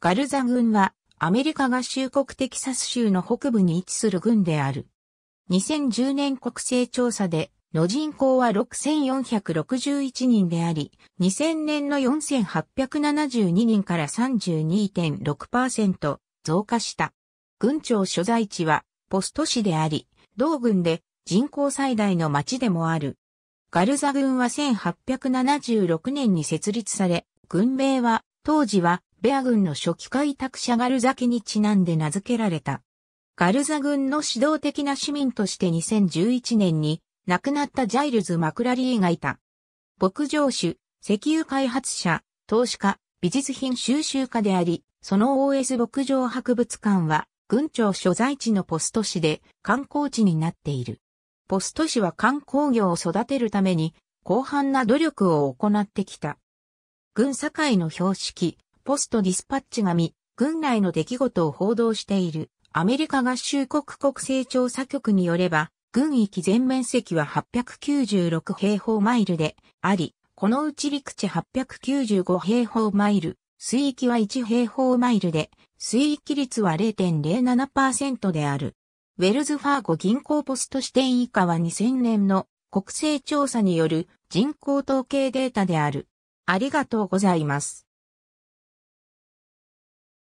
ガルザ軍はアメリカ合衆国テキサス州の北部に位置する軍である。2010年国勢調査での人口は6461人であり、2000年の4872人から32.6%増加した。軍庁所在地はポスト市であり、同軍で人口最大の町でもある。ガルザ軍は1876年に設立され、軍名は当時はベア軍の初期開拓者ガルザ家にちなんで名付けられた。ガルザ軍の指導的な市民として2011年に亡くなったジャイルズ・マクラリーがいた。牧場主、石油開発者、投資家、美術品収集家であり、その OS 牧場博物館は、軍庁所在地のポスト市で観光地になっている。ポスト市は観光業を育てるために、広範な努力を行ってきた。軍会の標識、ポストディスパッチが見、軍内の出来事を報道しているアメリカ合衆国国勢調査局によれば、軍域全面積は896平方マイルであり、このうち陸地895平方マイル、水域は1平方マイルで、水域率は0.07%である。ウェルズファーゴ銀行ポスト支店以下は2000年の国勢調査による人口統計データである。ありがとうございます。